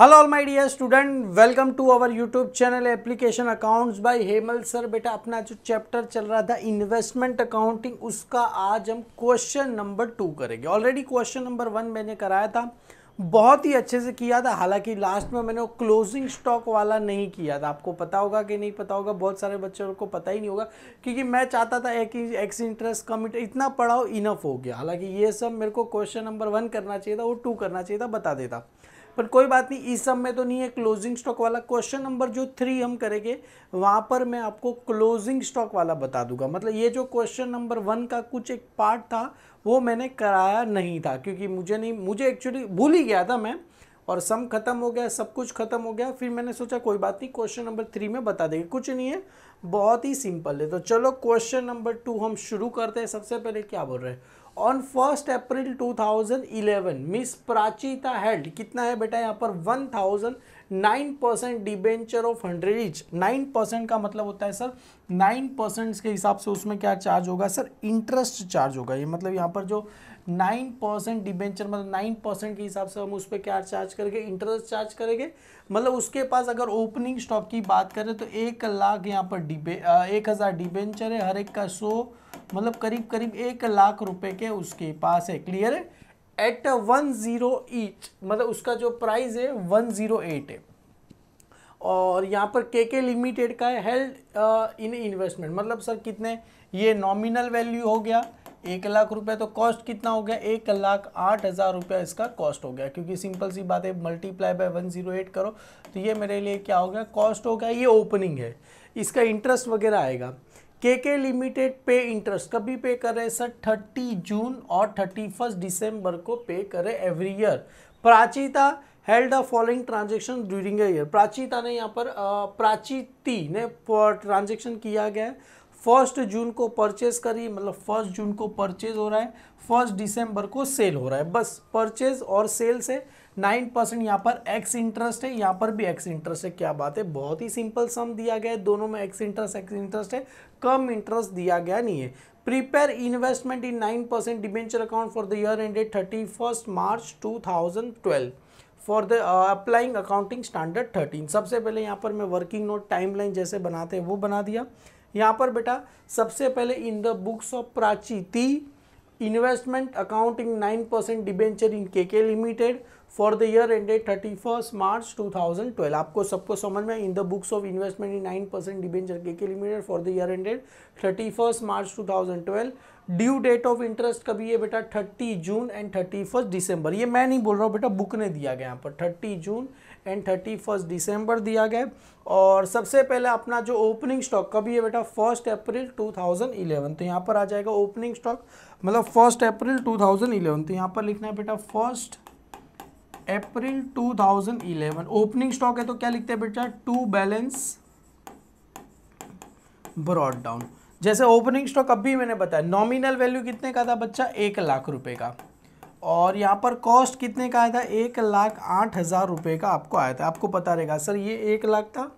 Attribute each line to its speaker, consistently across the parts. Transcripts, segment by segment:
Speaker 1: hello all my dear student welcome to our YouTube channel application accounts by Hemal sir बेटा अपना जो chapter चल रहा था इन्वेस्टमेंट अकाउंटिंग उसका आज हम क्वेश्चन नंबर टू करेंगे ऑलरेडी क्वेश्चन नंबर वन मैंने कराया था बहुत ही अच्छे से किया था हालांकि लास्ट में मैंने क्लोजिंग स्टॉक वाला नहीं किया था आपको पता होगा कि नहीं पता होगा बहुत सारे बच्चों को पता ही नहीं होगा क्योंकि मैं चाहता था एक एक्स इंटरेस्ट कम इतना पढ़ाओ इनफ हो गया हालांकि ये सब मेरे को क्वेश्चन नंबर वन करना चाहिए था वो टू करना चाहिए था बता देता पर कोई बात नहीं इस सब में तो नहीं है क्लोजिंग स्टॉक वाला क्वेश्चन नंबर जो थ्री हम करेंगे वहाँ पर मैं आपको क्लोजिंग स्टॉक वाला बता दूंगा मतलब ये जो क्वेश्चन नंबर वन का कुछ एक पार्ट था वो मैंने कराया नहीं था क्योंकि मुझे नहीं मुझे एक्चुअली भूल ही गया था मैं और सम खत्म हो गया सब कुछ खत्म हो गया फिर मैंने सोचा कोई बात नहीं क्वेश्चन नंबर थ्री में बता देंगे कुछ नहीं है बहुत ही सिंपल है तो चलो क्वेश्चन नंबर टू हम शुरू करते हैं सबसे पहले क्या बोल रहे हैं on first April 2011 miss Prachita held कितना है बेटा यहाँ पर nine percent debenture of hundred each nine percent का मतलब होता है सर नाइन परसेंट के हिसाब से उसमें क्या चार्ज होगा सर इंटरेस्ट चार्ज होगा ये यह मतलब यहाँ पर जो नाइन परसेंट डिबेंचर मतलब नाइन परसेंट के हिसाब से हम उस पर क्या चार्ज करेंगे इंटरेस्ट चार्ज करेंगे मतलब उसके पास अगर ओपनिंग स्टॉक की बात करें तो एक लाख यहाँ पर डिबे एक हज़ार डिबेंचर है हर एक का सो मतलब करीब करीब एक लाख रुपए के उसके पास है क्लियर है एट वन ज़ीरो ईच मतलब उसका जो प्राइस है वन ज़ीरो एट है और यहाँ पर के के लिमिटेड का है हेल्ड इन इन्वेस्टमेंट मतलब सर कितने ये नॉमिनल वैल्यू हो गया एक लाख रुपए तो कॉस्ट कितना हो गया एक लाख आठ हज़ार रुपया इसका कॉस्ट हो गया क्योंकि सिंपल सी बात है multiply by one zero eight करो तो ये मेरे लिए क्या हो गया कॉस्ट हो गया ये ओपनिंग है इसका इंटरेस्ट वगैरह आएगा के के लिमिटेड पे इंटरेस्ट कभी पे करे सर थर्टी जून और थर्टी फर्स्ट डिसम्बर को पे करें every year Prachita held the following transaction during a year Prachita ने यहाँ पर प्राचीति ने ट्रांजेक्शन किया गया है फर्स्ट जून को परचेज करी मतलब फर्स्ट जून को परचेज हो रहा है फर्स्ट डिसम्बर को सेल हो रहा है बस परचेज और सेल से नाइन परसेंट यहाँ पर एक्स इंटरेस्ट है यहाँ पर भी एक्स इंटरेस्ट है क्या बात है बहुत ही सिंपल सम दिया गया है दोनों में एक्स इंटरेस्ट एक्स इंटरेस्ट है कम इंटरेस्ट दिया गया नहीं है prepare investment in nine percent debenture account for the year ended thirty first March two thousand twelve for the applying accounting standard thirteen सबसे पहले यहाँ पर मैं वर्किंग नोट टाइम लाइन जैसे बनाते हैं वो बना दिया यहाँ पर बेटा सबसे पहले in the books of Prachita investment accounting nine percent debenture in K K limited for the year ended thirty first March two thousand twelve आपको सबको समझ में in the books of investment in nine percent debenture K K limited for the year ended thirty first March two thousand twelve due date of interest कभी है बेटा thirty June and thirty first December ये मैं नहीं बोल रहा हूँ बेटा बुक ने दिया गया यहाँ पर thirty June and thirty first December दिया गया और सबसे पहले अपना जो ओपनिंग स्टॉक कभी है बेटा first April two thousand eleven तो यहाँ पर आ जाएगा ओपनिंग स्टॉक मतलब first April two thousand eleven तो यहाँ पर लिखना है बेटा फर्स्ट अप्रैल 2011 ओपनिंग स्टॉक है तो क्या लिखते हैं बेटा टू बैलेंस ब्रॉड डाउन जैसे ओपनिंग स्टॉक अभी मैंने बताया नॉमिनल वैल्यू कितने का था बच्चा एक लाख रुपए का और यहाँ पर कॉस्ट कितने का आया था एक लाख आठ हज़ार रुपये का आपको आया था आपको पता रहेगा सर ये एक लाख था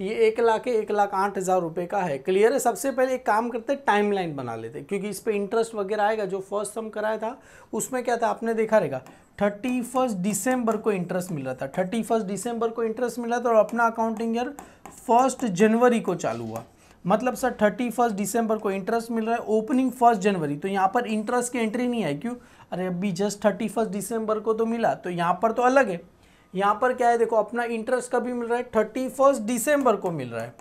Speaker 1: ये एक लाख है एक लाख आठ हज़ार रुपये का है क्लियर है सबसे पहले एक काम करते हैं टाइमलाइन बना लेते क्योंकि इस पर इंटरेस्ट वगैरह आएगा जो फर्स्ट सम कराया था उसमें क्या था आपने देखा रहेगा थर्टी फर्स्ट दिसंबर को इंटरेस्ट मिल रहा था थर्टी फर्स्ट दिसंबर को इंटरेस्ट मिला था और अपना अकाउंटिंग ईयर फर्स्ट जनवरी को चालू हुआ मतलब सर थर्टी फर्स्ट दिसंबर को इंटरेस्ट मिल रहा है ओपनिंग फर्स्ट जनवरी तो यहाँ पर इंटरेस्ट की एंट्री नहीं आई क्यों अरे अभी जस्ट थर्टी फर्स्ट दिसंबर को तो मिला तो यहाँ पर तो अलग है यहाँ पर क्या है देखो अपना इंटरेस्ट कभी मिल रहा है थर्टी फर्स्ट दिसंबर को मिल रहा है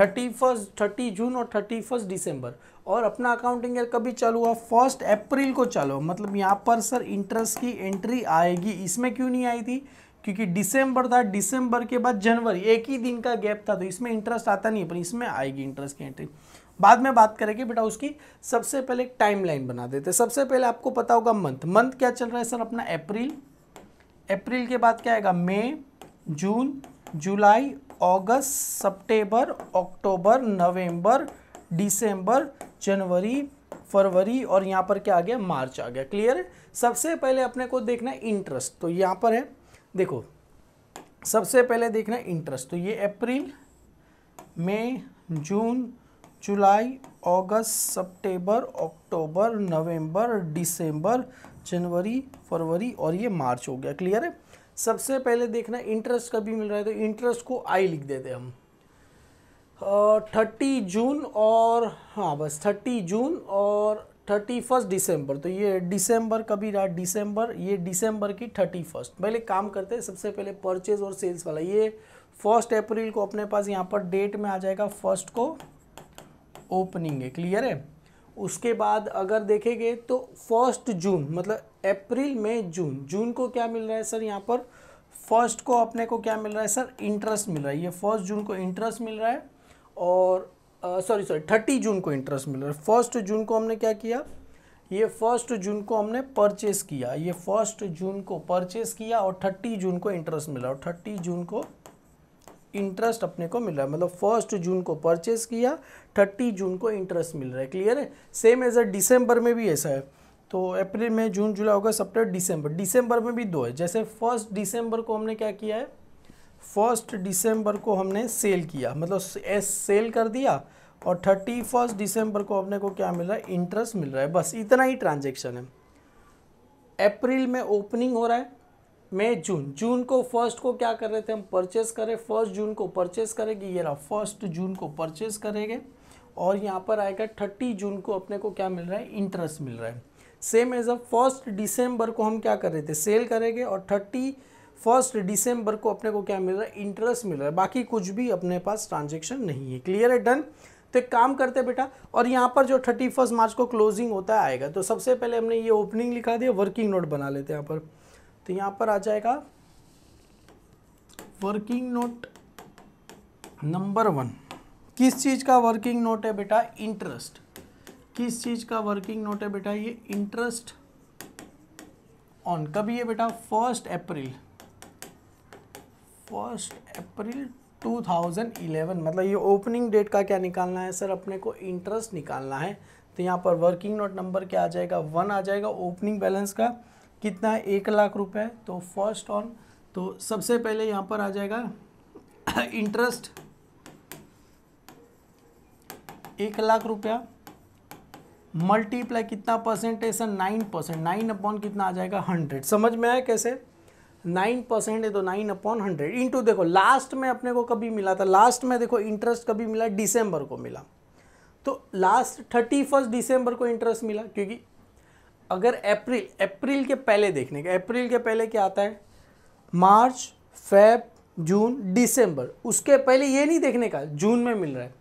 Speaker 1: थर्टी फर्स्ट थर्टी जून और थर्टी फर्स्ट दिसंबर और अपना अकाउंटिंग ईयर कभी चालू हुआ फर्स्ट अप्रैल को चालू हुआ मतलब यहाँ पर सर इंटरेस्ट की एंट्री आएगी इसमें क्यों नहीं आई थी क्योंकि दिसंबर था दिसंबर के बाद जनवरी एक ही दिन का गैप था तो इसमें इंटरेस्ट आता नहीं पर इसमें आएगी इंटरेस्ट की एंट्री बाद में बात करेंगे बेटा उसकी सबसे पहले एक टाइमलाइन बना देते सबसे पहले आपको पता होगा मंथ मंथ क्या चल रहा है सर अपना अप्रैल अप्रैल के बाद क्या आएगा मई जून जुलाई अगस्त सितंबर अक्टूबर नवंबर दिसंबर जनवरी फरवरी और यहाँ पर क्या आ गया मार्च आ गया क्लियर है सबसे पहले अपने को देखना है इंटरेस्ट तो यहाँ पर है देखो सबसे पहले देखना है इंटरेस्ट तो ये अप्रैल मई जून जुलाई अगस्त सितंबर अक्टूबर नवंबर दिसंबर जनवरी फरवरी और ये मार्च हो गया क्लियर है सबसे पहले देखना इंटरेस्ट कभी मिल रहा है तो इंटरेस्ट को आई लिख देते हम थर्टी जून और हाँ बस थर्टी जून और थर्टी फर्स्ट दिसंबर तो ये दिसंबर कभी रहा दिसंबर ये दिसंबर की थर्टी फर्स्ट पहले काम करते हैं सबसे पहले परचेज और सेल्स वाला ये फर्स्ट अप्रैल को अपने पास यहाँ पर डेट में आ जाएगा फर्स्ट को ओपनिंग है क्लियर है उसके बाद अगर देखेंगे तो फर्स्ट जून मतलब अप्रैल मई जून जून को क्या मिल रहा है सर यहाँ पर फर्स्ट को अपने को क्या मिल रहा है सर इंटरेस्ट मिल रहा है ये फर्स्ट जून को इंटरेस्ट मिल रहा है और सॉरी सॉरी थर्टी जून को इंटरेस्ट मिल रहा है फर्स्ट जून को हमने क्या किया ये फर्स्ट जून को हमने परचेस किया ये फर्स्ट जून को परचेस किया और थर्टी जून को इंटरेस्ट मिला और थर्टी जून को इंटरेस्ट अपने को मिल रहा है मतलब फर्स्ट जून को परचेज किया थर्टी जून को इंटरेस्ट मिल रहा है क्लियर है सेम एज अ डिसम्बर में भी ऐसा है तो अप्रैल में जून जुलाई होगा सप्टर डिसम्बर डिसम्बर में भी दो है जैसे फर्स्ट डिसम्बर को हमने क्या किया है फर्स्ट डिसम्बर को हमने सेल किया मतलब एस सेल कर दिया और थर्टी फर्स्ट दिसंबर को अपने को क्या मिल रहा है इंटरेस्ट मिल रहा है बस इतना ही ट्रांजेक्शन है अप्रैल में ओपनिंग हो रहा है मई जून जून को फर्स्ट को क्या कर रहे थे हम परचेस करें फर्स्ट जून को परचेस करेंगे ये रहा फर्स्ट जून को परचेस करेंगे और यहाँ पर आएगा थर्टी जून को अपने को क्या मिल रहा है इंटरेस्ट मिल रहा है same as a first December को हम क्या कर रहे थे सेल करेंगे और थर्टी फर्स्ट डिसम्बर को अपने को क्या मिल रहा है इंटरेस्ट मिल रहा है बाकी कुछ भी अपने पास ट्रांजेक्शन नहीं है क्लियर है डन तो एक काम करते बेटा और यहाँ पर जो थर्टी फर्स्ट मार्च को क्लोजिंग होता है आएगा तो सबसे पहले हमने ये ओपनिंग लिखा दिया वर्किंग नोट बना लेते हैं यहाँ पर तो यहाँ पर आ जाएगा वर्किंग नोट नंबर वन किस चीज़ का वर्किंग नोट है बेटा इंटरेस्ट किस चीज़ का वर्किंग नोट है बेटा ये इंटरेस्ट ऑन कभी ये बेटा फर्स्ट अप्रैल फर्स्ट अप्रैल 2011 मतलब ये ओपनिंग डेट का क्या निकालना है सर अपने को इंटरेस्ट निकालना है तो यहाँ पर वर्किंग नोट नंबर क्या आ जाएगा वन आ जाएगा ओपनिंग बैलेंस का कितना एक लाख रुपए तो फर्स्ट ऑन तो सबसे पहले यहां पर आ जाएगा इंटरेस्ट एक लाख रुपया मल्टीप्लाई कितना percentage sir nine percent nine upon कितना आ जाएगा हंड्रेड समझ में आया कैसे नाइन परसेंट है तो नाइन अपॉन हंड्रेड इंटू देखो लास्ट में अपने को कभी मिला था लास्ट में देखो इंटरेस्ट कभी मिला दिसंबर को मिला तो लास्ट थर्टी फर्स्ट दिसंबर को इंटरेस्ट मिला क्योंकि अगर अप्रैल अप्रैल के पहले देखने का अप्रैल के पहले क्या आता है मार्च फेब जून दिसंबर उसके पहले ये नहीं देखने का जून में मिल रहा है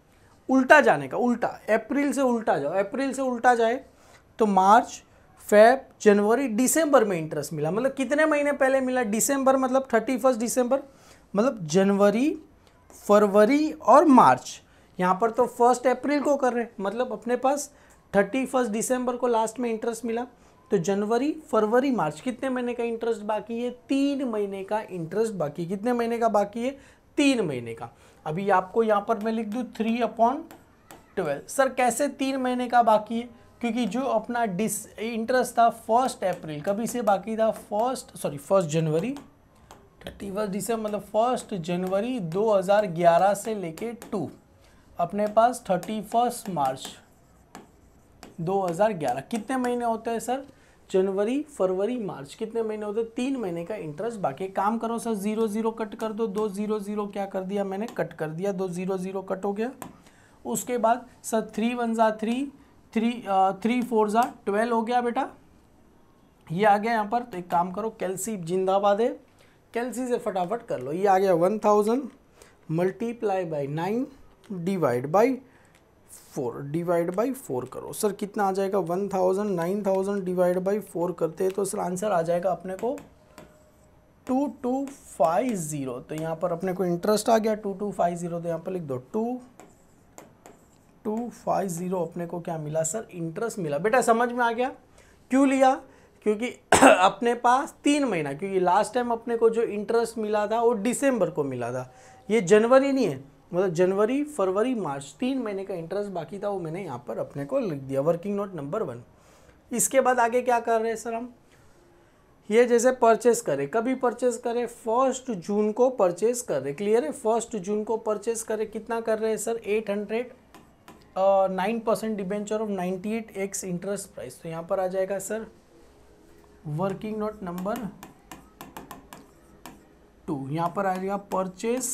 Speaker 1: उल्टा जाने का उल्टा अप्रैल से उल्टा जाओ अप्रैल से उल्टा जाए तो मार्च फेब जनवरी दिसंबर में इंटरेस्ट मिला मतलब कितने महीने पहले मिला दिसंबर मतलब थर्टी फर्स्ट दिसंबर मतलब जनवरी फरवरी और मार्च यहाँ पर तो फर्स्ट अप्रैल को कर रहे हैं मतलब अपने पास थर्टी फर्स्ट दिसंबर को लास्ट में इंटरेस्ट मिला तो जनवरी फरवरी मार्च कितने महीने का इंटरेस्ट बाकी है तीन महीने का इंटरेस्ट बाकी कितने महीने का बाकी है तीन महीने का अभी आपको यहाँ पर मैं लिख दूँ थ्री अपॉन ट्वेल्व सर कैसे तीन महीने का बाकी है क्योंकि जो अपना डिस इंटरेस्ट था फर्स्ट अप्रैल कभी से बाकी था first sorry first January thirty first December मतलब फर्स्ट जनवरी 2011 से लेके टू अपने पास थर्टी फर्स्ट मार्च 2011 कितने महीने होते हैं सर जनवरी फरवरी मार्च कितने महीने होते हैं तीन महीने का इंटरेस्ट बाकी काम करो सर जीरो जीरो कट कर दो दो जीरो जीरो क्या कर दिया मैंने कट कर दिया दो जीरो जीरो कट हो गया उसके बाद सर थ्री वन ज़ा थ्री थ्री थ्री फोर ज़ा ट्वेल्व हो गया बेटा ये आ गया यहाँ पर तो एक काम करो कैलसी जिंदाबाद है कैलसी से फटाफट कर लो ये आ गया one thousand multiply by nine divide by four divide by four करो सर कितना आ जाएगा one thousand nine thousand divide by four करते हैं तो सर आंसर आ जाएगा अपने को टू टू फाइव ज़ीरो तो यहाँ पर अपने को इंटरेस्ट आ गया टू टू फाइव ज़ीरो तो यहाँ पर लिख दो टू टू फाइव ज़ीरो अपने को क्या मिला सर इंटरेस्ट मिला बेटा समझ में आ गया क्यों लिया क्योंकि अपने पास तीन महीना क्योंकि लास्ट टाइम अपने को जो इंटरेस्ट मिला था वो दिसंबर को मिला था ये जनवरी नहीं है मतलब जनवरी फरवरी मार्च तीन महीने का इंटरेस्ट बाकी था वो मैंने यहाँ पर अपने को लिख दिया वर्किंग नोट नंबर वन इसके बाद आगे क्या कर रहे हैं सर हम ये जैसे परचेस करें कभी परचेस करें फर्स्ट जून को परचेस करें क्लियर है फर्स्ट जून को परचेस करें कितना कर रहे हैं sir eight hundred nine percent debenture of ninety eight ex interest price तो यहाँ पर आ जाएगा sir working note number two यहाँ पर आ जाएगा परचेस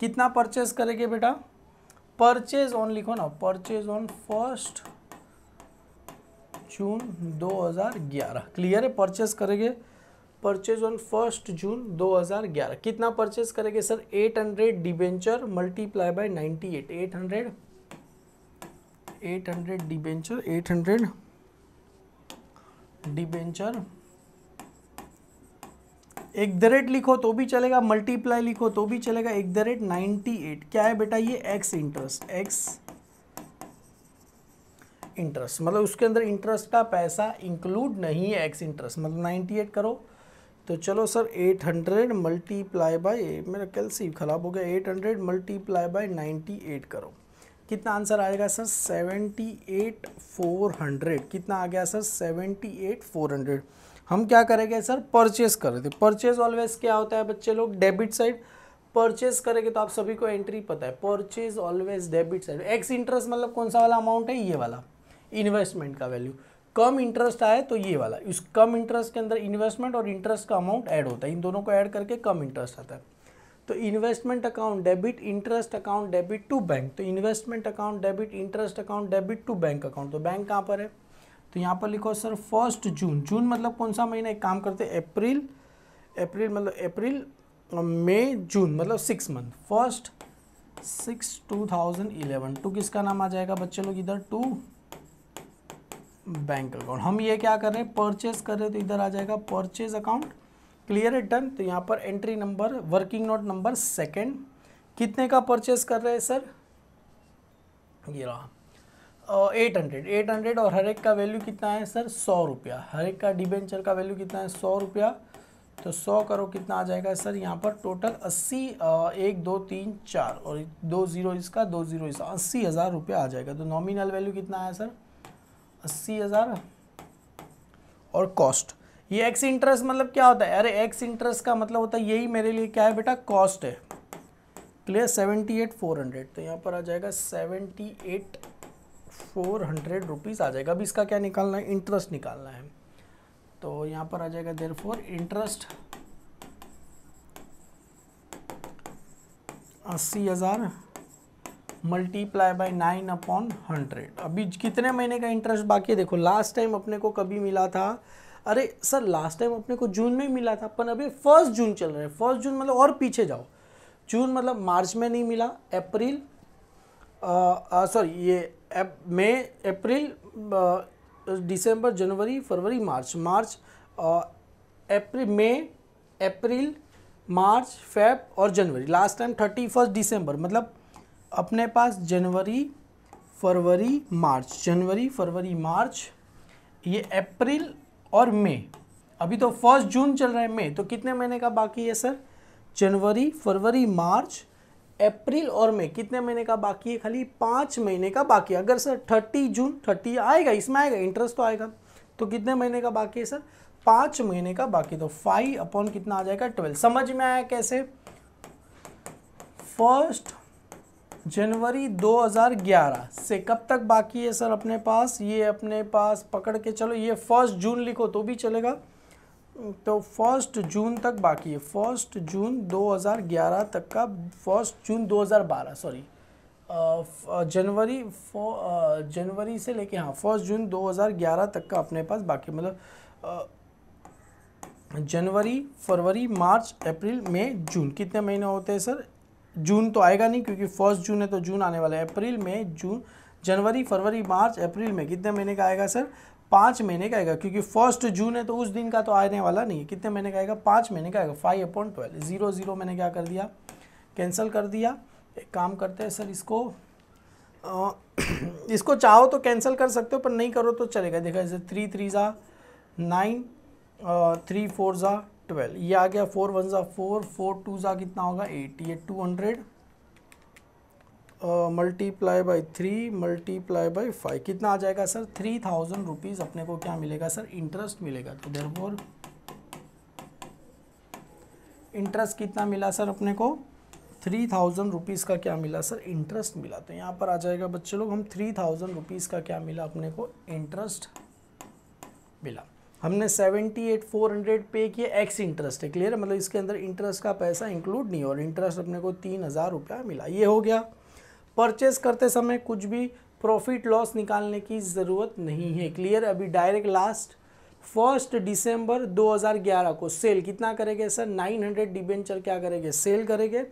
Speaker 1: कितना परचेज करेंगे बेटा परचेज ऑन लिखो ना purchase on first June 2011 clear है परचेज करेंगे परचेज ऑन फर्स्ट जून 2011 कितना परचेज करेंगे sir 800 hundred debenture multiply by eight hundred eight hundred debenture 800 debenture एक द रेट लिखो तो भी चलेगा मल्टीप्लाई लिखो तो भी चलेगा एक द रेट नाइन्टी एट क्या है बेटा ये एक्स इंटरेस्ट एक्स इंटरेस्ट मतलब उसके अंदर इंटरेस्ट का पैसा इंक्लूड नहीं है एक्स इंटरेस्ट मतलब नाइन्टी एट करो तो चलो sir eight hundred multiply by मेरा कैल्सी खराब हो गया eight hundred multiply by ninety eight करो कितना आंसर आएगा sir seventy eight four hundred कितना आ गया sir seventy eight four hundred हम क्या करेंगे सर परचेज थे परचेज ऑलवेज क्या होता है बच्चे लोग डेबिट साइड परचेज करेंगे तो आप सभी को एंट्री पता है purchase always debit side ex interest मतलब कौन सा वाला अमाउंट है ये वाला इन्वेस्टमेंट का वैल्यू कम इंटरेस्ट आए तो ये वाला इस कम इंटरेस्ट के अंदर इन्वेस्टमेंट और इंटरेस्ट का अमाउंट ऐड होता है इन दोनों को ऐड करके कम इंटरेस्ट आता है तो investment account debit interest account debit to bank तो investment account debit interest account debit to bank account तो बैंक कहाँ पर है तो यहाँ पर लिखो सर फर्स्ट जून जून मतलब कौन सा महीना एक काम करते अप्रैल अप्रैल मतलब अप्रैल मई जून मतलब six month first six two thousand eleven to किसका नाम आ जाएगा बच्चे लोग इधर टू बैंक अकाउंट हम ये क्या कर रहे हैं परचेज कर रहे हैं तो इधर आ जाएगा परचेज अकाउंट क्लियर है डन तो यहाँ पर entry number working note number second कितने का परचेज कर रहे हैं सर ये रहा एट हंड्रेड एट हंड्रेड और हर एक का वैल्यू कितना है सर सौ रुपया हर एक का डिबेंचर का वैल्यू कितना है सौ रुपया तो सौ करो कितना आ जाएगा सर यहाँ पर टोटल अस्सी एक दो तीन चार और दो ज़ीरो इसका दो ज़ीरो इसका अस्सी हज़ार रुपया आ जाएगा तो नॉमिनल वैल्यू कितना है सर अस्सी हज़ार और कॉस्ट ये एक्स इंटरेस्ट मतलब क्या होता है अरे एक्स इंटरेस्ट का मतलब होता है यही मेरे लिए क्या है बेटा कॉस्ट है clear seventy eight four hundred तो यहाँ पर आ जाएगा seventy eight four hundred rupees आ जाएगा अभी इसका क्या निकालना है इंटरेस्ट निकालना है तो यहाँ पर आ जाएगा देर फोर इंटरेस्ट अस्सी हज़ार multiply by nine upon hundred अभी कितने महीने का इंटरेस्ट बाकी है देखो लास्ट टाइम अपने को कभी मिला था अरे सर लास्ट टाइम अपने को जून में मिला था पर अभी फर्स्ट जून चल रहा है फर्स्ट जून मतलब और पीछे जाओ जून मतलब मार्च में नहीं मिला अप्रैल सॉरी ये मई अप्रैल दिसंबर जनवरी फरवरी मार्च मार्च अप्रैल मई अप्रैल मार्च फेब और जनवरी last time thirty first December मतलब अपने पास जनवरी फरवरी मार्च जनवरी फरवरी मार्च ये अप्रैल और मई अभी तो फर्स्ट जून चल रहा है मई तो कितने महीने का बाकी है सर जनवरी फरवरी मार्च अप्रैल और मई कितने महीने का बाकी है खाली पाँच महीने का बाकी अगर सर थर्टी जून थर्टी आएगा इसमें आएगा इंटरेस्ट तो आएगा तो कितने महीने का बाकी है सर पाँच महीने का बाकी तो फाइव अपॉन कितना आ जाएगा ट्वेल्व समझ में आया कैसे फर्स्ट जनवरी 2011 से कब तक बाकी है सर अपने पास ये अपने पास पकड़ के चलो ये फर्स्ट जून लिखो तो भी चलेगा तो फर्स्ट जून तक बाकी है फर्स्ट जून 2011 तक का फर्स्ट जून 2012 सॉरी जनवरी जनवरी से लेके हाँ फर्स्ट जून 2011 तक का अपने पास बाकी मतलब जनवरी फरवरी मार्च अप्रैल मई जून कितने महीने होते हैं सर जून तो आएगा नहीं क्योंकि फर्स्ट जून है तो जून आने वाला है अप्रैल मई जून जनवरी फरवरी मार्च अप्रैल में कितने महीने का आएगा सर पाँच महीने का आएगा क्योंकि फर्स्ट जून है तो उस दिन का तो आने वाला नहीं है कितने महीने का आएगा पाँच महीने का आएगा five upon twelve zero zero मैंने क्या कर दिया कैंसिल कर दिया एक काम करते हैं सर इसको आ, इसको चाहो तो कैंसिल कर सकते हो पर नहीं करो तो चलेगा देखा जैसे थ्री थ्री ज़ा नाइन थ्री फोर ज़ा ट्वेल्व ये आ गया फोर वन ज़ा फोर फोर टू ज़ा कितना होगा eighty eight two hundred multiply by three multiply by five कितना आ जाएगा सर थ्री थाउजेंड रुपीज़ अपने को क्या मिलेगा सर इंटरेस्ट मिलेगा तो देर इंटरेस्ट कितना मिला सर अपने को थ्री थाउजेंड रुपीज़ का क्या मिला सर इंटरेस्ट मिला तो यहाँ पर आ जाएगा बच्चे लोग हम थ्री थाउजेंड रुपीज़ का क्या मिला अपने को इंटरेस्ट मिला हमने सेवेंटी एट फोर हंड्रेड पे किया एक्स इंटरेस्ट है क्लियर है मतलब इसके अंदर इंटरेस्ट का पैसा इंक्लूड नहीं और इंटरेस्ट अपने को तीन हज़ार रुपया मिला ये हो गया परचेज करते समय कुछ भी प्रॉफिट लॉस निकालने की ज़रूरत नहीं है क्लियर अभी डायरेक्ट लास्ट फर्स्ट दिसंबर 2011 को सेल कितना करेंगे सर 900 हंड्रेड डिबेंचर क्या करेंगे सेल करेंगे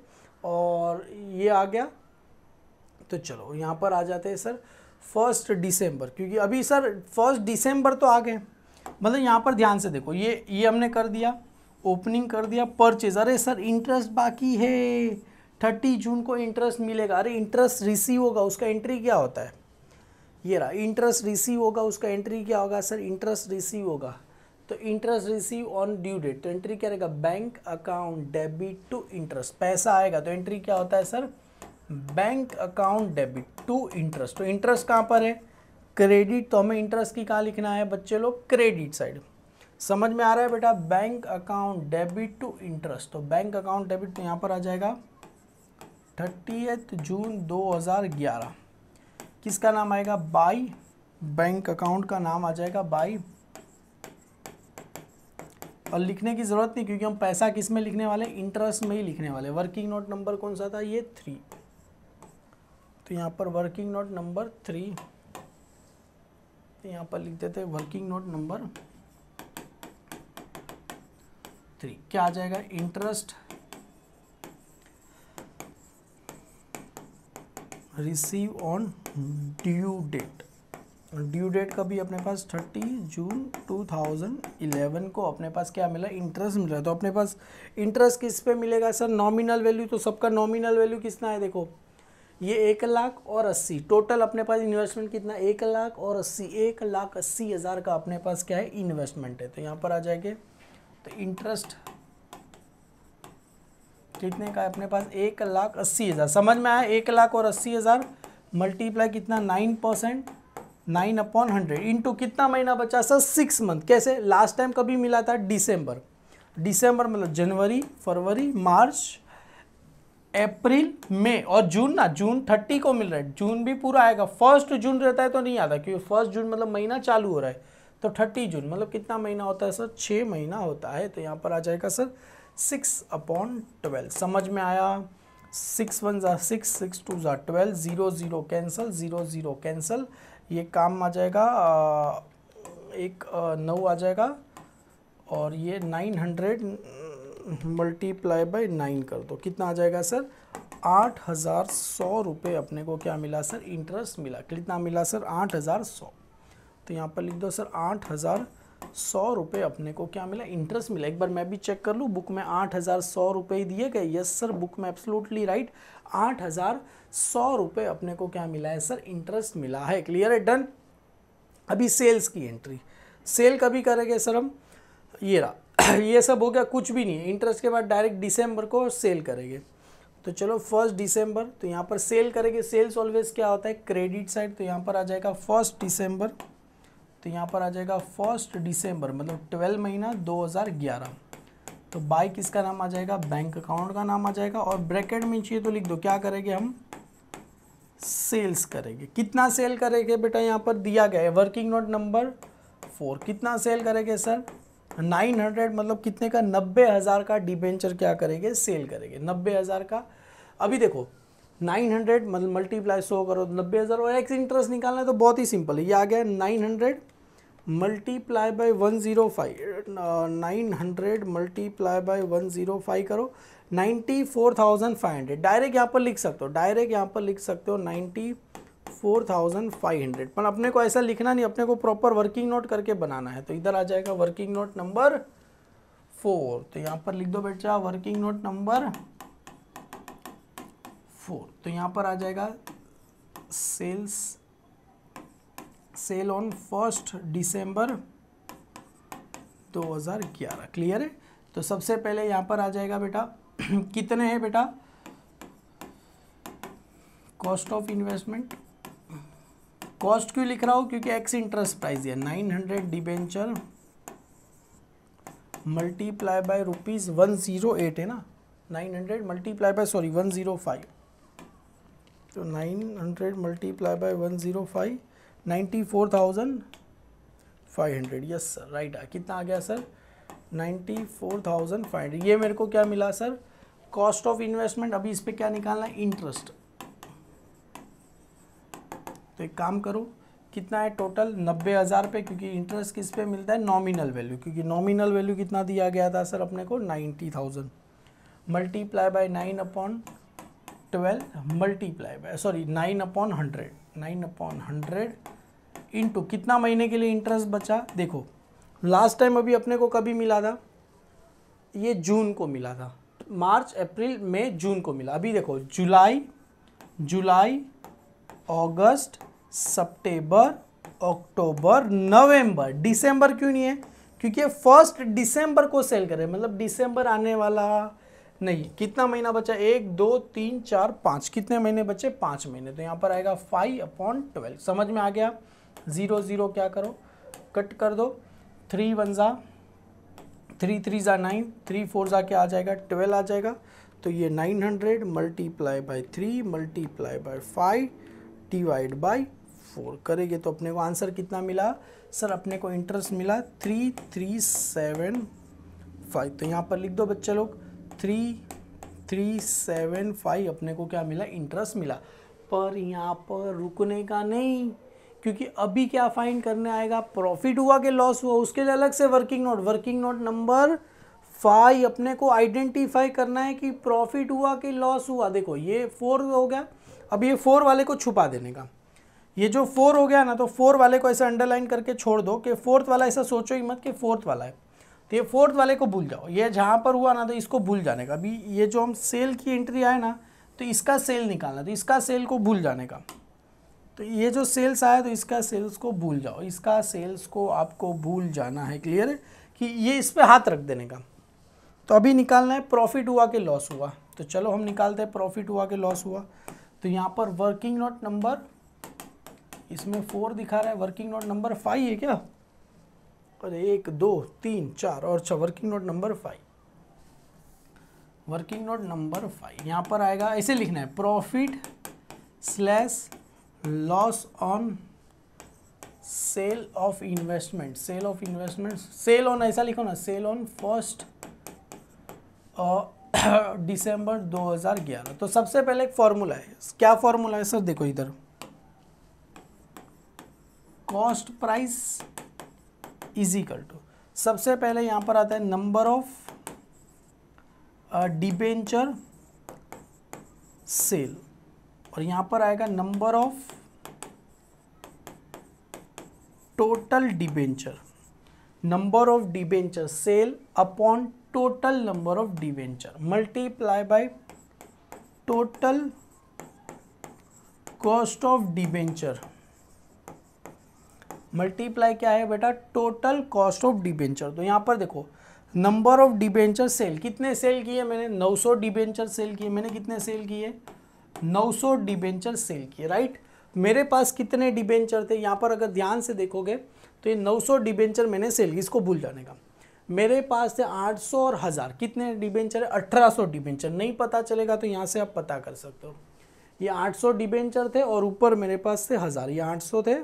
Speaker 1: और ये आ गया तो चलो यहाँ पर आ जाते हैं सर फर्स्ट दिसंबर क्योंकि अभी सर फर्स्ट दिसंबर तो आ गए मतलब यहाँ पर ध्यान से देखो ये ये हमने कर दिया ओपनिंग कर दिया परचेज अरे सर इंटरेस्ट बाकी है थर्टी जून को इंटरेस्ट मिलेगा अरे इंटरेस्ट रिसीव होगा उसका एंट्री क्या होता है ये रहा इंटरेस्ट रिसीव होगा उसका एंट्री क्या होगा सर इंटरेस्ट रिसीव होगा तो interest receive on due date तो एंट्री क्या रहेगा bank account debit to interest पैसा आएगा तो एंट्री क्या होता है sir bank account debit to interest तो इंटरेस्ट कहाँ पर है क्रेडिट तो हमें इंटरेस्ट की कहाँ लिखना है बच्चे लोग क्रेडिट साइड समझ में आ रहा है बेटा bank account debit to interest तो बैंक अकाउंट डेबिट तो यहाँ पर आ जाएगा थर्टी जून 2011 किसका नाम आएगा बाई बैंक अकाउंट का नाम आ जाएगा बाई और लिखने की ज़रूरत नहीं क्योंकि हम पैसा किस में लिखने वाले इंटरेस्ट में ही लिखने वाले वर्किंग नोट नंबर कौन सा था ये थ्री तो यहाँ पर वर्किंग नोट नंबर थ्री तो यहाँ पर लिख देते वर्किंग नोट नंबर थ्री क्या आ जाएगा interest receive on due date और ड्यू डेट का भी अपने पास 30 जून 2011 को अपने पास क्या मिला इंटरेस्ट मिल है तो अपने पास इंटरेस्ट किस पे मिलेगा सर नॉमिनल वैल्यू तो सबका नॉमिनल वैल्यू कितना है देखो ये एक लाख और अस्सी टोटल अपने पास इन्वेस्टमेंट कितना एक लाख और अस्सी एक लाख अस्सी हज़ार का अपने पास क्या है इन्वेस्टमेंट है तो यहाँ पर आ जाएंगे तो इंटरेस्ट कितने का है अपने पास एक लाख अस्सी हज़ार समझ में आया एक लाख और अस्सी हज़ार मल्टीप्लाई कितना nine percent nine upon hundred into कितना महीना बचा सर सिक्स मंथ कैसे लास्ट टाइम कभी मिला था डिसम्बर डिसम्बर मतलब जनवरी फरवरी मार्च अप्रैल मई और जून ना जून थर्टी को मिल रहा है जून भी पूरा आएगा फर्स्ट जून रहता है तो नहीं आता क्योंकि फर्स्ट जून मतलब महीना चालू हो रहा है तो थर्टी जून मतलब कितना महीना होता है सर छः महीना होता है तो यहाँ पर आ जाएगा सर सिक्स अपॉन ट्वेल्व समझ में आया सिक्स वन ज़ा सिक्स सिक्स टू ज़ा twelve zero zero cancel zero zero cancel ये काम आ जाएगा एक नौ आ जाएगा और ये nine hundred multiply by nine कर दो कितना आ जाएगा सर आठ हज़ार सौ रुपये अपने को क्या मिला सर इंटरेस्ट मिला कितना मिला सर आठ हज़ार सौ तो यहाँ पर लिख दो सर आठ हज़ार सौ रुपये अपने को क्या मिला इंटरेस्ट मिला एक बार मैं भी चेक कर लूँ बुक में आठ हज़ार सौ रुपये ही दिए गए यस सर बुक में एब्सोलूटली राइट आठ हज़ार सौ रुपये अपने को क्या मिला है सर इंटरेस्ट मिला है क्लियर है डन अभी सेल्स की एंट्री सेल कभी करेंगे सर हम ये रहा ये सब हो गया कुछ भी नहीं है इंटरेस्ट के बाद डायरेक्ट दिसंबर को सेल करेंगे तो चलो फर्स्ट दिसंबर तो यहाँ पर सेल करेंगे सेल्स ऑलवेज क्या होता है क्रेडिट साइड तो यहाँ पर आ जाएगा फर्स्ट दिसंबर तो यहाँ पर आ जाएगा फर्स्ट डिसम्बर मतलब ट्वेल्व महीना ग्यारह तो बाय किसका नाम आ जाएगा बैंक अकाउंट का नाम आ जाएगा और ब्रैकेट में चाहिए तो लिख दो क्या करेंगे हम सेल्स करेंगे कितना सेल करेंगे बेटा यहाँ पर दिया गया है वर्किंग नोट नंबर फोर कितना सेल करेंगे सर नाइन हंड्रेड मतलब कितने का नब्बे हज़ार का डिबेंचर क्या करेंगे सेल करेंगे नब्बे हज़ार का अभी देखो नाइन हंड्रेड मतलब मल्टीप्लाई सो करो नब्बे हज़ार और एक्स इंटरेस्ट निकालना है तो बहुत ही सिंपल है ये आ गया nine hundred multiply by one zero five nine hundred multiply by one zero five करो ninety four thousand five hundred direct यहाँ पर लिख सकते हो डायरेक्ट यहाँ पर लिख सकते हो ninety four thousand five hundred पर अपने को ऐसा लिखना नहीं अपने को प्रॉपर वर्किंग नोट करके बनाना है तो इधर आ जाएगा वर्किंग नोट नंबर फोर तो यहाँ पर लिख दो बेटा वर्किंग नोट नंबर फोर तो यहाँ पर आ जाएगा sales sale on first December 2011 clear है तो सबसे पहले यहां पर आ जाएगा बेटा कितने हैं बेटा कॉस्ट ऑफ इन्वेस्टमेंट कॉस्ट क्यों लिख रहा हूं क्योंकि एक्स इंटरेस्ट प्राइस है nine hundred debenture multiply by rupees one zero eight है ना nine hundred multiply by sorry one zero five तो nine hundred multiply by one zero five ninety four thousand five hundred yes sir right आ कितना आ गया sir ninety four thousand five hundred ये मेरे को क्या मिला सर कॉस्ट ऑफ इन्वेस्टमेंट अभी इस पर क्या निकालना है इंटरेस्ट तो एक काम करो कितना है टोटल नब्बे हज़ार पे क्योंकि इंटरेस्ट किस पे मिलता है नॉमिनल वैल्यू क्योंकि नॉमिनल वैल्यू कितना दिया गया था सर अपने को ninety thousand multiply by nine upon twelve multiply by sorry nine upon hundred nine upon hundred into कितना महीने के लिए इंटरेस्ट बचा देखो लास्ट टाइम अभी अपने को कभी मिला था ये जून को मिला था मार्च अप्रैल मई जून को मिला अभी देखो जुलाई जुलाई अगस्त सितंबर, अक्टूबर नवंबर दिसंबर क्यों नहीं है क्योंकि फर्स्ट दिसंबर को सेल करें मतलब दिसंबर आने वाला नहीं कितना महीना बचा एक दो तीन चार पाँच कितने महीने बचे पाँच महीने तो यहाँ पर आएगा फाइव अपॉन ट्वेल्व समझ में आ गया ज़ीरो ज़ीरो क्या करो कट कर दो थ्री वन ज़ा थ्री थ्री ज़ा नाइन थ्री फोर ज़ा क्या आ जाएगा ट्वेल्व आ जाएगा तो ये nine hundred multiply by three multiply by five divide by four करेंगे तो अपने को आंसर कितना मिला सर अपने को इंटरेस्ट मिला थ्री थ्री सेवन फाइव तो यहाँ पर लिख दो बच्चे लोग थ्री थ्री सेवन फाइव अपने को क्या मिला इंटरेस्ट मिला पर यहाँ पर रुकने का नहीं क्योंकि अभी क्या फ़ाइन करने आएगा प्रॉफिट हुआ कि लॉस हुआ उसके लिए अलग से working note working note number five अपने को आइडेंटिफाई करना है कि प्रॉफिट हुआ कि लॉस हुआ देखो ये फोर हो गया अब ये फोर वाले को छुपा देने का ये जो फोर हो गया ना तो फोर वाले को ऐसे अंडरलाइन करके छोड़ दो कि फोर्थ वाला ऐसा सोचो ही मत कि फोर्थ वाला है तो ये फोर्थ वाले को भूल जाओ ये जहाँ पर हुआ ना तो इसको भूल जाने का अभी ये जो हम सेल की एंट्री आए ना तो इसका सेल निकालना तो इसका सेल को भूल जाने का तो ये जो सेल्स आया तो इसका सेल्स को भूल जाओ इसका सेल्स को आपको भूल जाना है क्लियर है कि ये इस पर हाथ रख देने का तो अभी निकालना है प्रॉफिट हुआ कि लॉस हुआ तो चलो हम निकालते हैं प्रॉफिट हुआ कि लॉस हुआ तो यहाँ पर वर्किंग नोट नंबर इसमें फोर दिखा रहा है वर्किंग नोट नंबर फाइव है क्या पर एक दो तीन चार और अच्छा working note number five working note number five यहाँ पर आएगा ऐसे लिखना है profit slash loss on sale of investment sale of investment sale on ऐसा लिखो ना सेल ऑन फर्स्ट दिसंबर 2011 तो सबसे पहले एक फॉर्मूला है क्या फॉर्मूला है सर देखो इधर कॉस्ट प्राइस इजिकल टू सबसे पहले यहां पर आता है नंबर ऑफ डिबेंचर सेल और यहां पर आएगा number of total debenture number of debenture sale upon total number of debenture multiply by total cost of debenture multiply क्या है बेटा टोटल कॉस्ट ऑफ डिबेंचर तो यहाँ पर देखो नंबर ऑफ डिबेंचर सेल कितने सेल किए मैंने 900 डिबेंचर सेल किए मैंने कितने सेल किए 900 डिबेंचर सेल किए राइट मेरे पास कितने डिबेंचर थे यहाँ पर अगर ध्यान से देखोगे तो ये 900 डिबेंचर मैंने सेल की इसको भूल जाने का मेरे पास थे 800 और हज़ार कितने डिबेंचर है अठारह डिबेंचर नहीं पता चलेगा तो यहाँ से आप पता कर सकते हो ये 800 डिबेंचर थे और ऊपर मेरे पास थे हज़ार ये आठ थे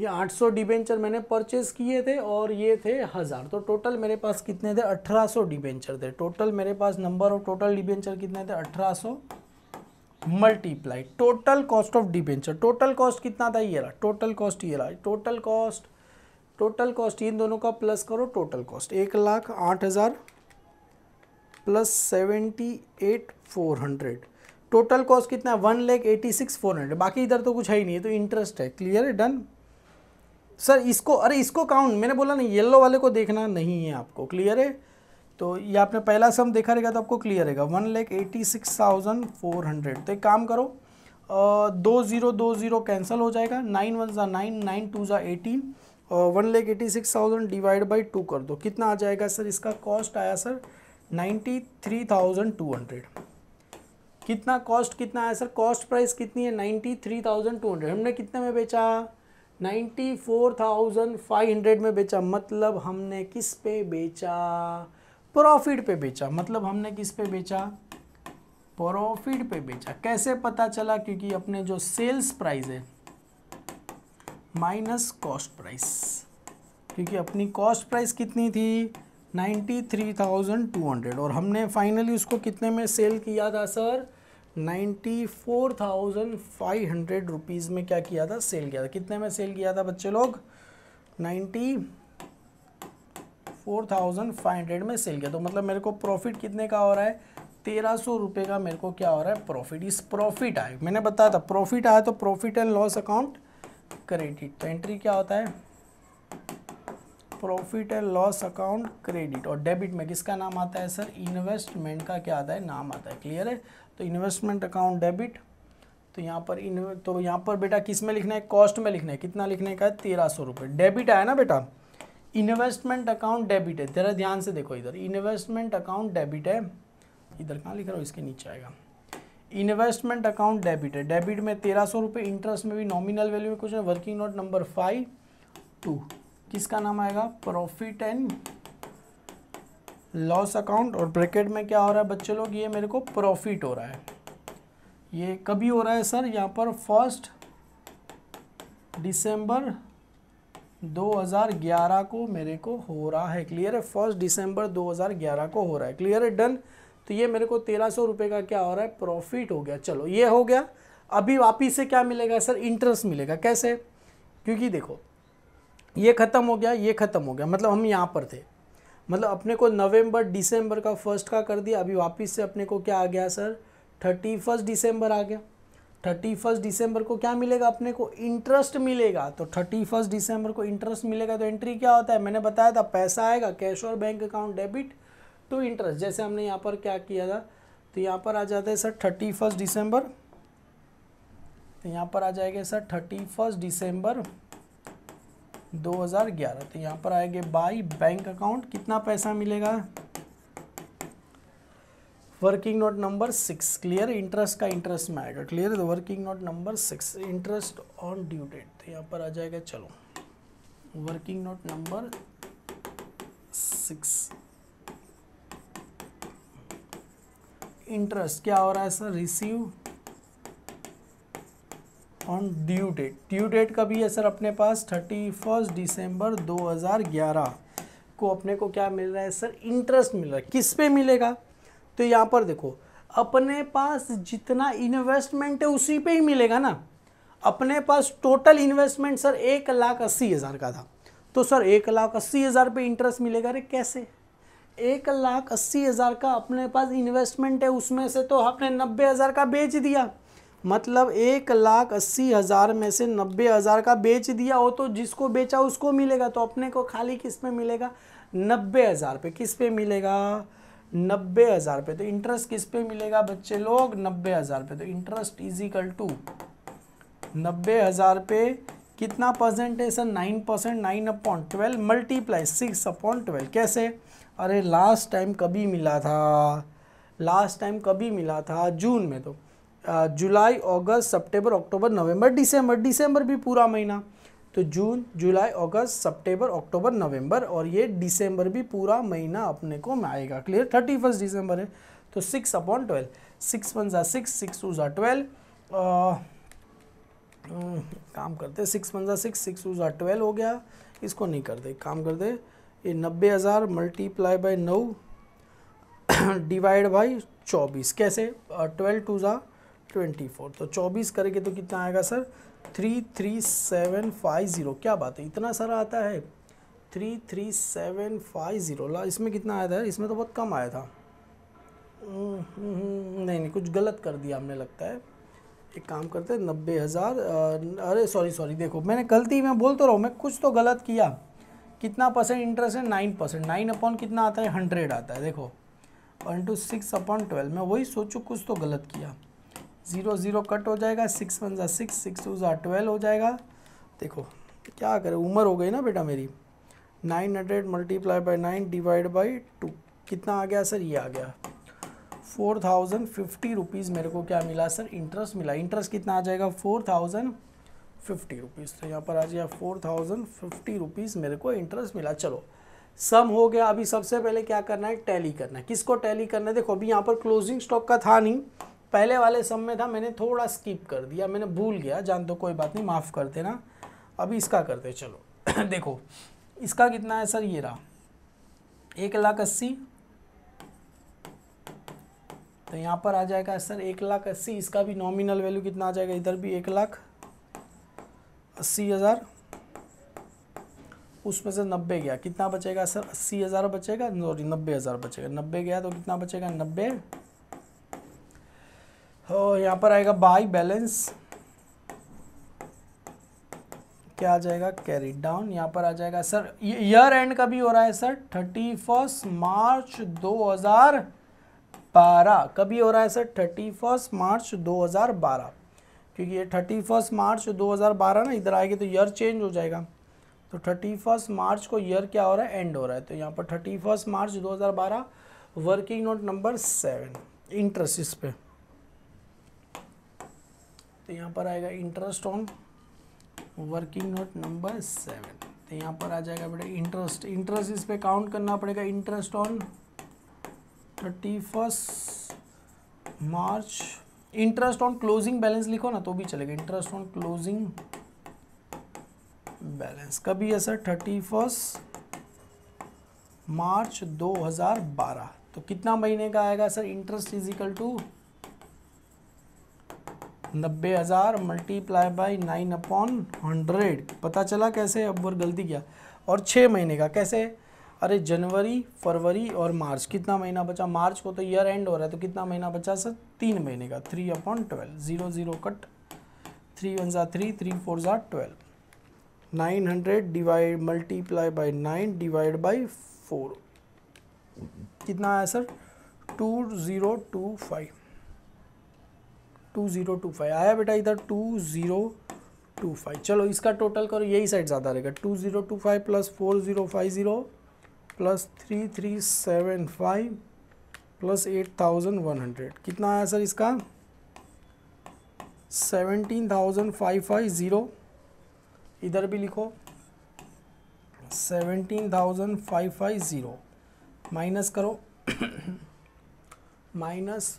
Speaker 1: ये 800 डिबेंचर मैंने परचेज़ किए थे और ये थे हज़ार तो टोटल मेरे पास कितने थे 1800 डिबेंचर थे टोटल मेरे पास नंबर ऑफ टोटल डिबेंचर कितने थे 1800 multiply total cost of debenture total cost कितना था ये रहा टोटल कॉस्ट ये रहा टोटल कॉस्ट टोटल कॉस्ट इन दोनों का प्लस करो टोटल कॉस्ट एक लाख आठ हज़ार plus seventy eight four hundred total cost कितना है one lakh eighty six four hundred बाकी इधर तो कुछ है ही नहीं है तो इंटरेस्ट है क्लियर है डन सर इसको अरे इसको काउंट मैंने बोला ना येलो वाले को देखना नहीं है आपको क्लियर है तो ये आपने पहला सम देखा रहेगा तो आपको क्लियर रहेगा one lakh eighty six thousand four hundred तो एक काम करो आ, दो ज़ीरो दो ज़ीरो कैंसिल हो जाएगा नाइन वन ज़ा नाइन नाइन टू ज़ा एटीन और one lakh eighty six thousand divide by two कर दो कितना आ जाएगा सर इसका कॉस्ट आया sir ninety three thousand two hundred कितना कॉस्ट कितना आया सर कॉस्ट प्राइस कितनी है ninety three thousand two hundred हमने कितने में बेचा 94,500 में बेचा मतलब हमने किस पे बेचा प्रॉफिट पे बेचा मतलब हमने किस पे बेचा प्रॉफिट पे बेचा कैसे पता चला क्योंकि अपने जो सेल्स प्राइस है माइनस कॉस्ट प्राइस क्योंकि अपनी कॉस्ट प्राइस कितनी थी 93,200 और हमने फाइनली उसको कितने में सेल किया था sir 94,500 four thousand five hundred rupees में क्या किया था सेल किया था कितने में सेल किया था बच्चे लोग 94,500 फोर थाउजेंड फाइव हंड्रेड में सेल किया तो मतलब मेरे को प्रॉफिट कितने का हो रहा है तेरह सौ का मेरे को क्या हो रहा है प्रॉफिट इस प्रॉफिट आए मैंने बताया था प्रॉफिट आया तो profit and loss account credit तो एंट्री क्या होता है profit and loss account credit और डेबिट में किसका नाम आता है सर इन्वेस्टमेंट का क्या आता है नाम आता है क्लियर है तो इन्वेस्टमेंट अकाउंट डेबिट तो यहाँ पर इन तो यहाँ पर बेटा किस में लिखना है कॉस्ट में लिखना है कितना लिखने का है तेरह सौ रुपये डेबिट आया ना बेटा इन्वेस्टमेंट अकाउंट डेबिट है जरा ध्यान से देखो इधर इन्वेस्टमेंट अकाउंट डेबिट है इधर कहाँ लिख रहा हूँ इसके नीचे आएगा इन्वेस्टमेंट अकाउंट डेबिट है डेबिट में तेरह सौ रुपये इंटरेस्ट में भी नॉमिनल वैल्यू में कुछ है working note number five two किसका नाम आएगा प्रॉफिट एंड लॉस अकाउंट और ब्रैकेट में क्या हो रहा है बच्चे लोग ये मेरे को प्रॉफिट हो रहा है ये कभी हो रहा है सर यहाँ पर फर्स्ट दिसंबर 2011 को मेरे को हो रहा है क्लियर है फर्स्ट दिसंबर 2011 को हो रहा है क्लियर है डन तो ये मेरे को तेरह सौ रुपये का क्या हो रहा है प्रॉफिट हो गया चलो ये हो गया अभी वापिस से क्या मिलेगा सर इंटरेस्ट मिलेगा कैसे क्योंकि देखो ये ख़त्म हो गया ये ख़त्म हो गया मतलब हम यहाँ पर थे मतलब अपने को नवंबर दिसंबर का फर्स्ट का कर दिया अभी वापस से अपने को क्या आ गया सर थर्टी फर्स्ट दिसंबर आ गया थर्टी फर्स्ट दिसंबर को क्या मिलेगा अपने को इंटरेस्ट मिलेगा तो थर्टी फर्स्ट दिसंबर को इंटरेस्ट मिलेगा तो एंट्री क्या होता है मैंने बताया था पैसा आएगा कैश और bank account debit to interest जैसे हमने यहाँ पर क्या किया था तो यहाँ पर आ जाता है सर थर्टी फर्स्ट दिसंबर तो यहाँ पर आ जाएगा सर थर्टी फर्स्ट दिसंबर 2011 तो यहाँ पर आएंगे बाई बैंक अकाउंट कितना पैसा मिलेगा working note number six clear interest का इंटरेस्ट में आएगा क्लियर तो working note number six interest on due date तो यहाँ पर आ जाएगा चलो working note number six interest क्या हो रहा है sir receive on due date due date का भी है सर अपने पास थर्टी फर्स्ट दिसंबर ग्यारह को अपने को क्या मिल रहा है सर इंटरेस्ट मिल रहा है किस पे मिलेगा तो यहाँ पर देखो अपने पास जितना इन्वेस्टमेंट है उसी पे ही मिलेगा ना अपने पास टोटल इन्वेस्टमेंट सर एक लाख अस्सी हज़ार का था तो सर एक लाख अस्सी हज़ार पे इंटरेस्ट मिलेगा अरे कैसे एक लाख अस्सी हज़ार का अपने पास इन्वेस्टमेंट है उसमें से तो आपने नब्बे हज़ार का बेच दिया मतलब एक लाख अस्सी हज़ार में से नब्बे हज़ार का बेच दिया हो तो जिसको बेचा उसको मिलेगा तो अपने को खाली किस पे मिलेगा नब्बे हज़ार पे किस पे मिलेगा नब्बे हज़ार पे तो इंटरेस्ट किस पे मिलेगा बच्चे लोग नब्बे हज़ार पे तो इंटरेस्ट इज इक्वल टू नब्बे हज़ार पे कितना परसेंट है sir nine percent nine upon twelve multiply six upon twelve कैसे अरे लास्ट टाइम कभी मिला था लास्ट टाइम कभी मिला था जून में तो जुलाई अगस्त सितंबर अक्टूबर नवंबर दिसंबर दिसंबर भी पूरा महीना तो जून जुलाई अगस्त सितंबर अक्टूबर नवंबर और ये दिसंबर भी पूरा महीना अपने को आएगा क्लियर थर्टी फर्स्ट दिसंबर है तो six upon twelve six one ज़ा सिक्स सिक्स टू ज़ा ट्वेल्व काम करते सिक्स वन ज़ा सिक्स सिक्स टू ज़ा ट्वेल्व हो गया इसको नहीं कर दे काम करते ये नब्बे हज़ार मल्टीप्लाई बाई नौ डिवाइड बाई चौबीस कैसे ट्वेल्व टू ज़ा ट्वेंटी फोर तो चौबीस करेंगे तो कितना आएगा sir three three seven five zero क्या बात है इतना सारा आता है three three seven five zero ला इसमें कितना आया था इसमें तो बहुत कम आया था हम्म, हम्म, हम्म, नहीं नहीं कुछ गलत कर दिया हमने लगता है एक काम करते हैं नब्बे हज़ार अरे सॉरी सॉरी देखो मैंने गलती में बोल तो रहा हूँ मैं कुछ तो गलत किया कितना परसेंट इंटरेस्ट है नाइन परसेंट नाइन अपॉन कितना आता है हंड्रेड आता है देखो one two six upon twelve मैं वही सोचूँ कुछ तो गलत किया ज़ीरो ज़ीरो कट हो जाएगा सिक्स वन ज़ा सिक्स सिक्स टू ज़ा ट्वेल्व हो जाएगा देखो क्या करें उम्र हो गई ना बेटा मेरी nine hundred multiply by nine divide by two कितना आ गया सर ये आ गया फोर थाउजेंड फिफ्टी रुपीज़ मेरे को क्या मिला सर इंटरेस्ट मिला इंटरेस्ट कितना आ जाएगा फोर थाउजेंड फिफ्टी रुपीज़ तो यहाँ पर आ जाएगा फोर थाउजेंड फिफ्टी रुपीज़ मेरे को इंटरेस्ट मिला चलो सम हो गया अभी सबसे पहले क्या करना है टैली करना है किसको टैली करना है देखो अभी यहाँ पर क्लोजिंग स्टॉक का था नहीं पहले वाले सब में था मैंने थोड़ा स्किप कर दिया मैंने भूल गया जान दो तो कोई बात नहीं माफ़ करते ना अभी इसका करते चलो देखो इसका कितना है सर ये रहा एक लाख अस्सी तो यहाँ पर आ जाएगा सर एक लाख अस्सी इसका भी नॉमिनल वैल्यू कितना आ जाएगा इधर भी एक लाख अस्सी हज़ार उसमें से नब्बे गया कितना बचेगा सर अस्सी हज़ार बचेगा सॉरी नब्बे हज़ार बचेगा नब्बे गया तो कितना बचेगा नब्बे यहाँ पर आएगा बाई बैलेंस क्या आ जाएगा कैरी डाउन यहाँ पर आ जाएगा सर ईयर एंड का भी हो रहा है सर थर्टी फर्स्ट मार्च दो हज़ार बारह कभी हो रहा है सर थर्टी फर्स्ट मार्च दो हज़ार बारह क्योंकि ये थर्टी फर्स्ट मार्च दो हज़ार बारह ना इधर आएगी तो ईयर चेंज हो जाएगा तो थर्टी फर्स्ट मार्च को ईयर क्या हो रहा है एंड हो रहा है तो यहाँ पर थर्टी फर्स्ट मार्च दो हज़ार बारह working note number seven interest इस पर तो यहाँ पर आएगा interest on working note number seven तो यहाँ पर आ जाएगा बेटा इंटरेस्ट इंटरेस्ट इस पर काउंट करना पड़ेगा interest on thirty first March interest on closing balance लिखो ना तो भी चलेगा इंटरेस्ट ऑन क्लोजिंग बैलेंस कभी है सर थर्टी फर्स्ट मार्च 2012 तो कितना महीने का आएगा सर इंटरेस्ट इजिकल टू नब्बे हज़ार multiply by nine upon hundred पता चला कैसे अब वर्ग गलती किया और छः महीने का कैसे अरे जनवरी फरवरी और मार्च कितना महीना बचा मार्च को तो ईयर एंड हो रहा है तो कितना महीना बचा सर तीन महीने का three upon twelve zero zero cut three one ज़ा थ्री थ्री फोर ज़ा twelve nine hundred divide multiply by nine divide by four कितना आया sir two zero two five two zero two five आया बेटा इधर टू ज़ीरो टू फाइव चलो इसका total करो यही साइड ज़्यादा रहेगा two zero two five plus four zero five zero plus three three seven five plus eight thousand one hundred कितना आया सर इसका seventeen thousand five five zero इधर भी लिखो seventeen thousand five five zero minus करो minus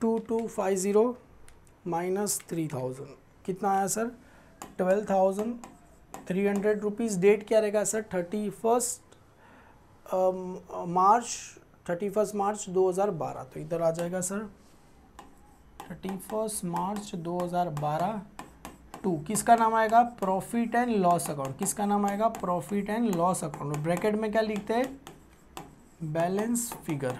Speaker 1: two two five zero minus three thousand कितना आया sir twelve thousand three hundred rupees date क्या रहेगा sir thirty first March thirty first March दो हज़ार बारह तो इधर आ जाएगा सर थर्टी फर्स्ट मार्च दो हज़ार बारह टू किसका नाम आएगा प्रॉफिट एंड लॉस अकाउंट किसका नाम आएगा profit and loss account bracket में क्या लिखते हैं बैलेंस फिगर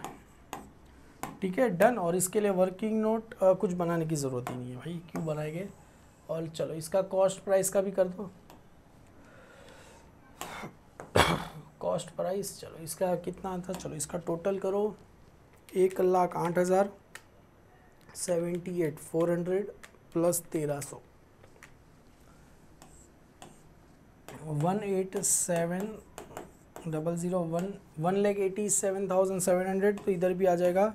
Speaker 1: ठीक है डन और इसके लिए वर्किंग नोट कुछ बनाने की ज़रूरत ही नहीं है भाई क्यों बनाए गए और चलो इसका कॉस्ट प्राइस का भी कर दो कॉस्ट प्राइस चलो इसका कितना था चलो इसका टोटल करो एक लाख आठ हज़ार seventy eight four hundred plus तेरह सौ one eight seven double zero one one lakh eighty seven thousand seven hundred तो इधर भी आ जाएगा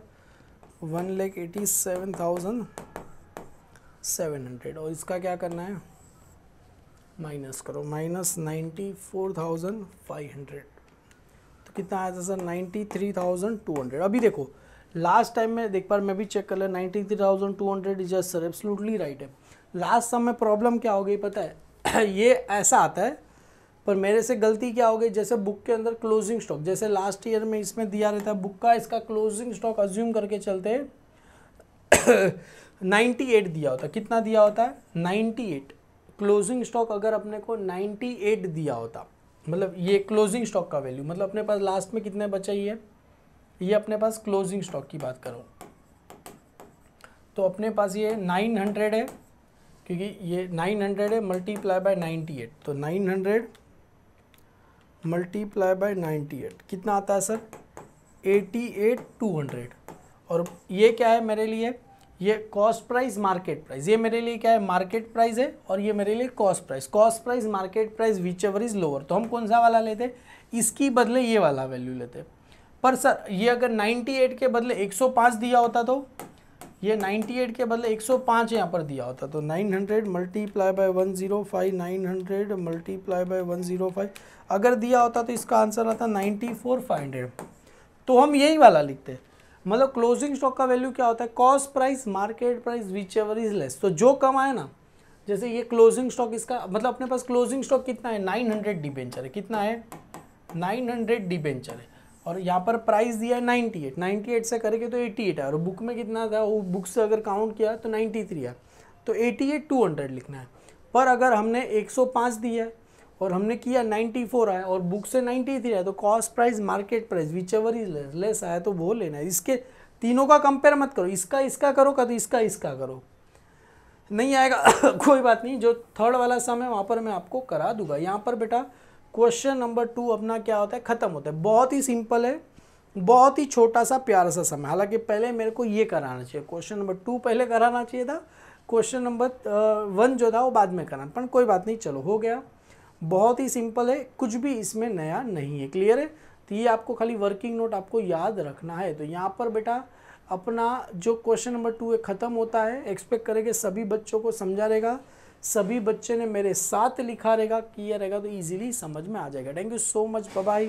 Speaker 1: one lakh eighty seven thousand seven hundred और इसका क्या करना है माइनस करो minus ninety four thousand five hundred तो कितना आया था sir ninety three thousand two hundred अभी देखो लास्ट टाइम में देख बार मैं भी चेक कर लिया ninety three thousand two hundred is sir absolutely right है लास्ट समय प्रॉब्लम क्या हो गई पता है ये ऐसा आता है पर मेरे से गलती क्या हो गई जैसे बुक के अंदर क्लोजिंग स्टॉक जैसे लास्ट ईयर में इसमें दिया रहता है बुक का इसका क्लोजिंग स्टॉक अज्यूम करके चलते नाइन्टी एट दिया होता कितना दिया होता है नाइन्टी एट क्लोजिंग स्टॉक अगर अपने को नाइन्टी एट दिया होता मतलब ये क्लोजिंग स्टॉक का वैल्यू मतलब अपने पास लास्ट में कितने बचे ये ये अपने पास क्लोजिंग स्टॉक की बात करो तो अपने पास ये 900 है क्योंकि ये 900 है मल्टीप्लाई बाय 98 तो 900 मल्टीप्लाई बाय नाइन्टी एट कितना आता है sir eighty eight two hundred और ये क्या है मेरे लिए ये कॉस्ट प्राइस मार्केट प्राइस ये मेरे लिए क्या है मार्केट प्राइस है और ये मेरे लिए cost price cost price market price whichever is lower तो हम कौन सा वाला लेते इसकी बदले ये वाला वैल्यू लेते पर सर ये अगर 98 के बदले 105 दिया होता तो ये 98 के बदले 105 यहाँ पर दिया होता तो 900 hundred multiply by one zero five nine hundred multiply by one zero five अगर दिया होता तो इसका आंसर आता नाइन्टी फोर फाइव हंड्रेड तो हम यही वाला लिखते मतलब क्लोजिंग स्टॉक का वैल्यू क्या होता है cost price market price whichever is less तो जो कम आए ना जैसे ये क्लोजिंग स्टॉक इसका मतलब अपने पास क्लोजिंग स्टॉक कितना है नाइन हंड्रेड डिबेंचर है कितना है नाइन हंड्रेड डिबेंचर है और यहाँ पर प्राइस दिया है नाइन्टी एट नाइन्टी एट से करके तो एट्टी एट आया और बुक में कितना था वो बुक से अगर काउंट किया तो नाइन्टी थ्री आया तो एटी एट टू हंड्रेड लिखना है पर अगर हमने एक सौ पाँच दिया है और हमने किया नाइन्टी फोर आया और बुक से नाइन्टी थ्री आया तो cost price market price whichever is less less आया तो वो लेना है इसके तीनों का कंपेयर मत करो इसका इसका करो का तो इसका इसका करो नहीं आएगा कोई बात नहीं जो थर्ड वाला सम है वहाँ पर मैं आपको करा दूंगा यहाँ पर बेटा क्वेश्चन नंबर टू अपना क्या होता है ख़त्म होता है बहुत ही सिंपल है बहुत ही छोटा सा प्यारा सा समय हालांकि पहले मेरे को ये कराना चाहिए क्वेश्चन नंबर टू पहले कराना चाहिए था क्वेश्चन नंबर वन जो था वो बाद में कराना पर कोई बात नहीं चलो हो गया बहुत ही सिंपल है कुछ भी इसमें नया नहीं है क्लियर है तो ये आपको खाली वर्किंग नोट आपको याद रखना है तो यहाँ पर बेटा अपना जो क्वेश्चन नंबर टू है ख़त्म होता है एक्सपेक्ट करेंगे सभी बच्चों को समझा रहेगा सभी बच्चे ने मेरे साथ लिखा रहेगा किया रहेगा तो ईजिली समझ में आ जाएगा thank you so much bye